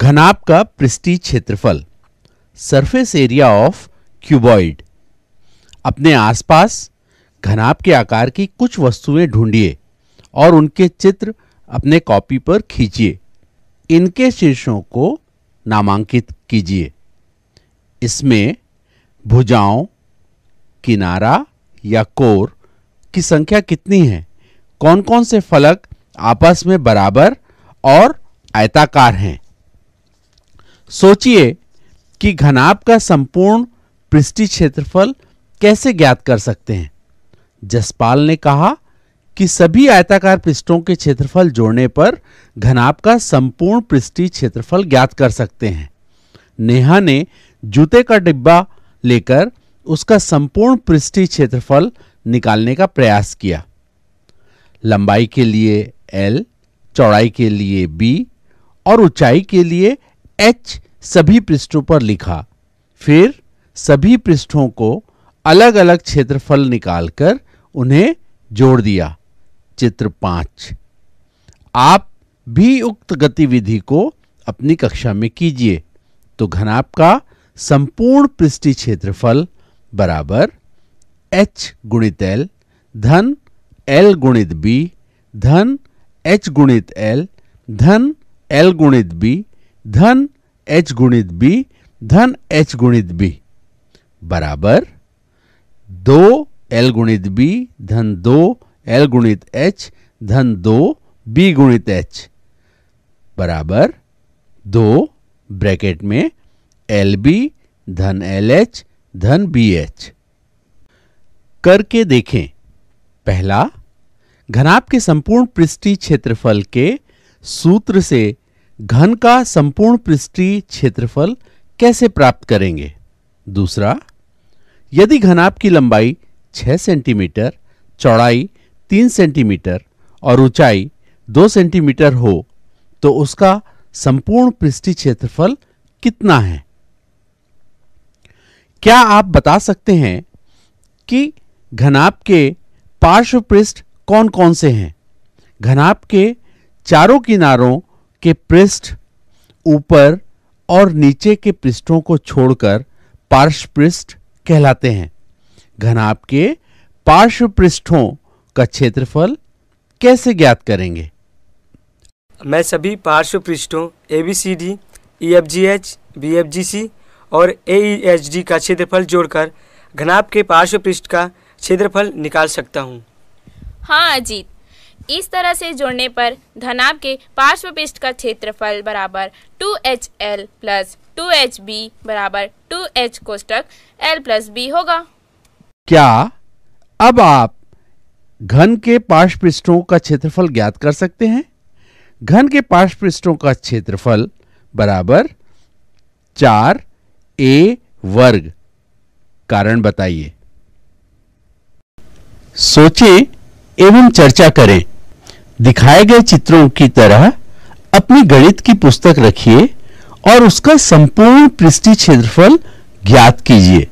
घनाप का पृष्ठी क्षेत्रफल surface area of cuboid अपने आसपास घनाप के आकार की कुछ वस्तुएं ढूंढिए और उनके चित्र अपने कॉपी पर खींचिए इनके शीर्षों को नामांकित कीजिए इसमें भुजाओं किनारा या कोर की संख्या कितनी है कौन कौन से फलक आपस में बराबर और आयताकार हैं सोचिए कि घनाभ का संपूर्ण पृष्ठी क्षेत्रफल कैसे ज्ञात कर सकते हैं जसपाल ने कहा कि सभी आयताकार पृष्ठों के क्षेत्रफल जोड़ने पर घनाभ का संपूर्ण पृष्ठी क्षेत्रफल ज्ञात कर सकते हैं नेहा ने जूते का डिब्बा लेकर उसका संपूर्ण पृष्ठी क्षेत्रफल निकालने का प्रयास किया लंबाई के लिए एल चौड़ाई के लिए बी और ऊंचाई के लिए एच सभी पृष्ठों पर लिखा फिर सभी पृष्ठों को अलग अलग क्षेत्रफल निकालकर उन्हें जोड़ दिया चित्र पांच आप भी उक्त गतिविधि को अपनी कक्षा में कीजिए तो घनाप का संपूर्ण पृष्ठी क्षेत्रफल बराबर एच गुणित एल धन एल गुणित बी धन एच गुणित एल धन एल गुणित बी धन एच गुणित बी धन एच गुणित बी बराबर दो एल गुणित बी धन दो एल गुणित एच धन दो बी गुणित एच बराबर दो ब्रैकेट में एल बी धन एल एच धन बी एच करके देखें पहला घनाभ के संपूर्ण पृष्ठीय क्षेत्रफल के सूत्र से घन का संपूर्ण पृष्ठीय क्षेत्रफल कैसे प्राप्त करेंगे दूसरा यदि घनाभ की लंबाई 6 सेंटीमीटर चौड़ाई 3 सेंटीमीटर और ऊंचाई 2 सेंटीमीटर हो तो उसका संपूर्ण पृष्ठीय क्षेत्रफल कितना है क्या आप बता सकते हैं कि घनाभ के पार्श्व पृष्ठ कौन कौन से हैं घनाभ के चारों किनारों के पृष्ठ ऊपर और नीचे के पृष्ठों को छोड़कर पार्श्व पृष्ठ कहलाते हैं घनाप के पार्श्व पृष्ठों का क्षेत्रफल कैसे ज्ञात करेंगे मैं सभी पार्श्व पृष्ठों A B C D E e F G H B F G C और ए एच डी का क्षेत्रफल जोड़कर घनाप के पार्श्व पृष्ठ का क्षेत्रफल निकाल सकता हूँ हाँ अजीत इस तरह से जोड़ने पर धनाभ के पार्श्व पृष्ठ का क्षेत्रफल बराबर two H L plus two H B बराबर टू एच कोष्टक एल प्लस बी होगा क्या अब आप घन के पार्श्व पृष्ठों का क्षेत्रफल ज्ञात कर सकते हैं घन के पार्श्व पृष्ठों का क्षेत्रफल बराबर चार ए वर्ग कारण बताइए सोचें एवं चर्चा करें दिखाए गए चित्रों की तरह अपनी गणित की पुस्तक रखिए और उसका संपूर्ण पृष्ठी क्षेत्रफल ज्ञात कीजिए